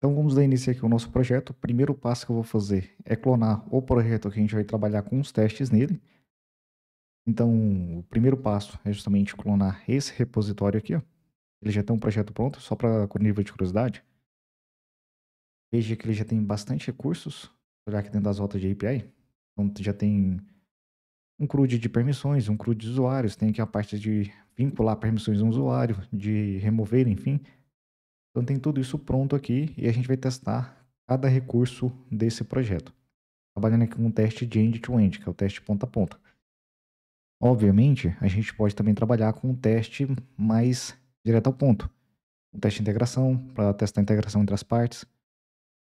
Então vamos dar início aqui ao nosso projeto. O primeiro passo que eu vou fazer é clonar o projeto que a gente vai trabalhar com os testes nele. Então o primeiro passo é justamente clonar esse repositório aqui. Ó. Ele já tem um projeto pronto, só para nível de curiosidade. Veja que ele já tem bastante recursos. Olhar aqui dentro das rotas de API. Então já tem um CRUD de permissões, um CRUD de usuários. Tem aqui a parte de vincular permissões a um usuário, de remover, enfim. Então tem tudo isso pronto aqui e a gente vai testar cada recurso desse projeto. Trabalhando aqui com um teste de end-to-end, -end, que é o teste ponta a ponta. Obviamente, a gente pode também trabalhar com um teste mais direto ao ponto. Um teste de integração, para testar a integração entre as partes.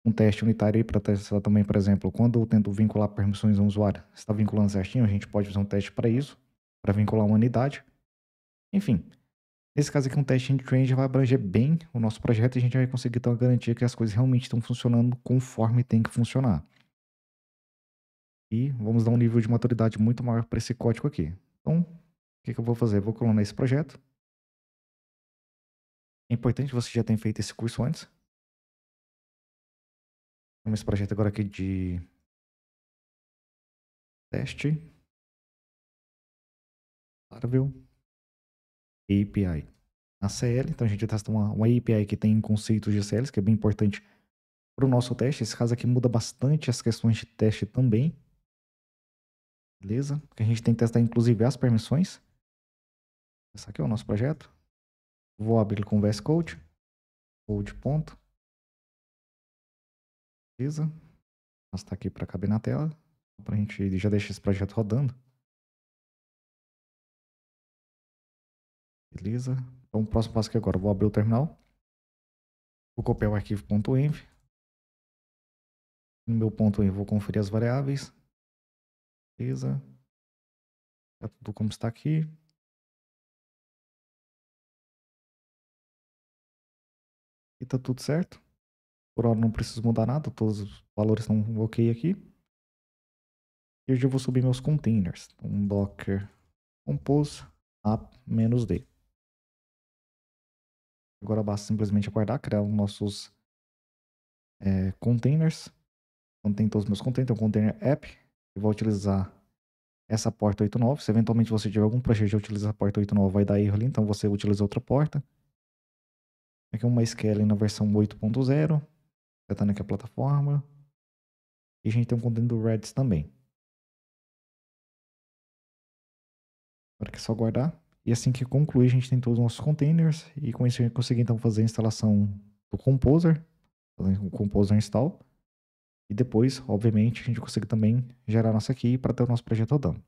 Um teste unitário para testar também, por exemplo, quando eu tento vincular permissões a um usuário, está vinculando certinho, a gente pode fazer um teste para isso, para vincular uma unidade. Enfim, Nesse caso aqui, um teste end-to-end já vai abranger bem o nosso projeto e a gente vai conseguir ter uma garantia que as coisas realmente estão funcionando conforme tem que funcionar. E vamos dar um nível de maturidade muito maior para esse código aqui. Então, o que, que eu vou fazer? Eu vou clonar esse projeto. É importante que você já tenha feito esse curso antes. Vamos esse projeto agora aqui de teste. Laravel. API na CL. Então a gente testa uma, uma API que tem conceitos de CLs, que é bem importante para o nosso teste. Esse caso aqui muda bastante as questões de teste também. Beleza? Porque a gente tem que testar inclusive as permissões. Esse aqui é o nosso projeto. Vou abrir ele com VS Code. Code ponto. Beleza? Vou arrastar aqui para caber na tela. Para a gente já deixar esse projeto rodando. Beleza. Então, o próximo passo aqui agora, vou abrir o terminal. Vou copiar o arquivo.env. No meu ponto .env, vou conferir as variáveis. Beleza. Tá tudo como está aqui. E tá tudo certo. Por hora não preciso mudar nada, todos os valores estão ok aqui. E hoje eu vou subir meus containers. Então, docker compose app-d. Agora basta simplesmente aguardar, criar os nossos é, containers. Então tem todos os meus containers, tem um container app, que vou utilizar essa porta 89. Se eventualmente você tiver algum projeto de utilizar a porta 89, vai dar erro ali, então você utiliza outra porta. Aqui é uma SQL na versão 8.0, setando aqui a plataforma. E a gente tem um container do Redis também. Agora é, é só guardar. E assim que concluir, a gente tem todos os nossos containers e com isso a gente consegue então fazer a instalação do Composer, fazer o Composer install. E depois, obviamente, a gente consegue também gerar nossa key para ter o nosso projeto rodando.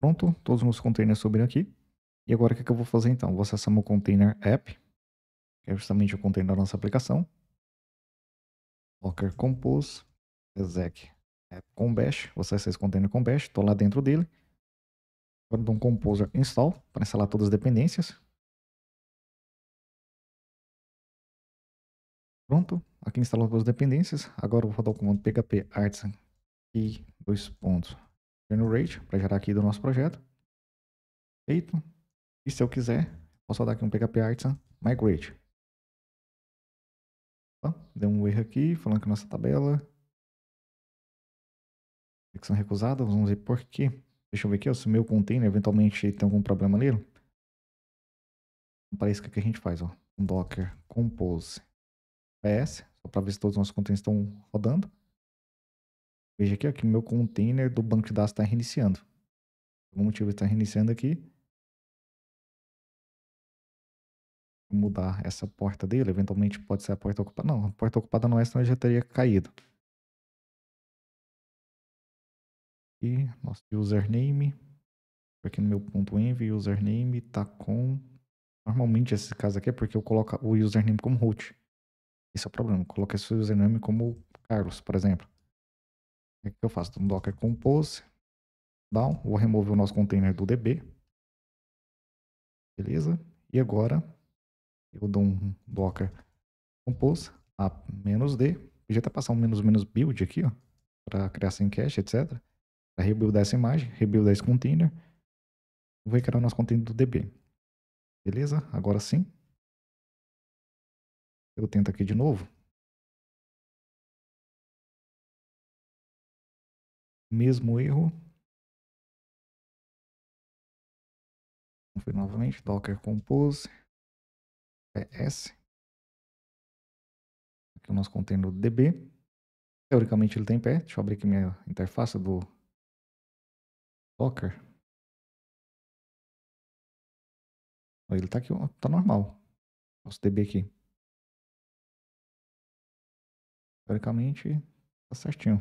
Pronto, todos os meus containers subiram aqui. E agora o que, que eu vou fazer então? Vou acessar meu container app, que é justamente o container da nossa aplicação. Docker Compose, exec app com bash, vou acessar esse container com bash, estou lá dentro dele um Composer install para instalar todas as dependências. Pronto, aqui instalou todas as dependências. Agora eu vou rodar o comando php artisan e dois pontos generate para gerar aqui do nosso projeto. Feito. E se eu quiser, posso dar aqui um php artisan migrate. Deu um erro aqui, falando que nossa tabela. Secção recusada, vamos ver por quê. Deixa eu ver aqui, se o meu container eventualmente tem algum problema nele. parece o que a gente faz? Ó. Docker compose ps, só para ver se todos os nossos containers estão rodando. Veja aqui ó, que meu container do banco de dados está reiniciando. Por algum motivo está reiniciando aqui. Vou mudar essa porta dele, eventualmente pode ser a porta ocupada. Não, a porta ocupada não é, senão eu já teria caído. aqui, nosso username. Aqui no meu ponto .env, username, tá com... Normalmente esse caso aqui é porque eu coloco o username como root. Esse é o problema. Coloquei seu username como Carlos, por exemplo. O que eu faço? Então, docker compose, down, vou remover o nosso container do DB. Beleza? E agora eu dou um docker compose a menos d. Podia até passar um menos menos build aqui, ó, para criar sem cache, etc para rebuildar essa imagem, rebuildar esse container. Vou criar o nosso container do DB. Beleza? Agora sim. Eu tento aqui de novo. Mesmo erro. Confio novamente, docker compose, ps. Aqui o nosso container do DB. Teoricamente ele tem tá pé. Deixa eu abrir aqui minha interface do Locker. ele tá aqui, tá normal. Posso DB aqui. Teoricamente, tá certinho.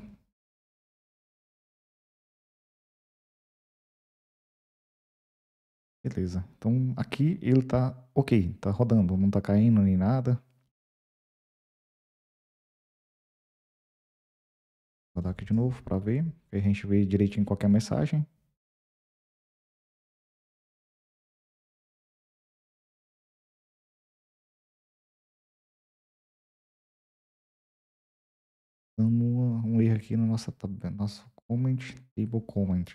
Beleza. Então aqui ele tá ok, tá rodando, não tá caindo nem nada. Vou rodar aqui de novo para ver. É a gente vê direitinho qualquer mensagem. dando uma, um erro aqui na nossa tabela. Nosso comment, table comment.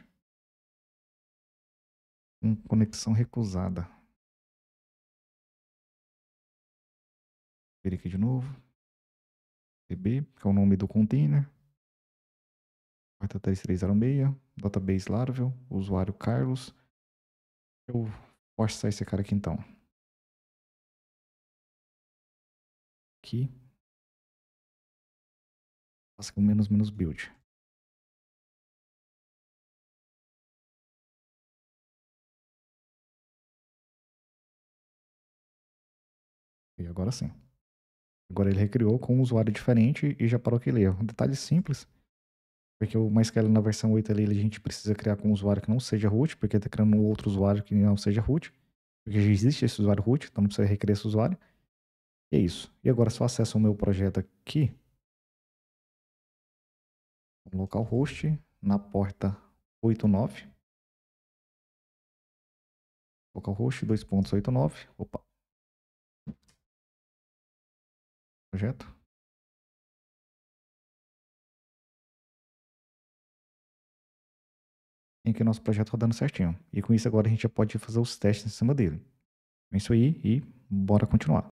Com conexão recusada. Ver aqui de novo. DB, que é o nome do container. 43306, database Laravel, usuário Carlos. Eu posso sair esse cara aqui então. Aqui, faça com menos menos build. E agora sim. Agora ele recriou com um usuário diferente e já parou aquele erro. Um detalhe simples, porque o MySQL na versão 8 ali, a gente precisa criar com um usuário que não seja root, porque está criando um outro usuário que não seja root, porque já existe esse usuário root, então não precisa recriar esse usuário. E é isso. E agora é se eu acesso o meu projeto aqui, localhost na porta 89. Localhost 2.89. Opa. Projeto. Tem aqui o nosso projeto rodando certinho. E com isso agora a gente já pode fazer os testes em cima dele. É isso aí e bora continuar.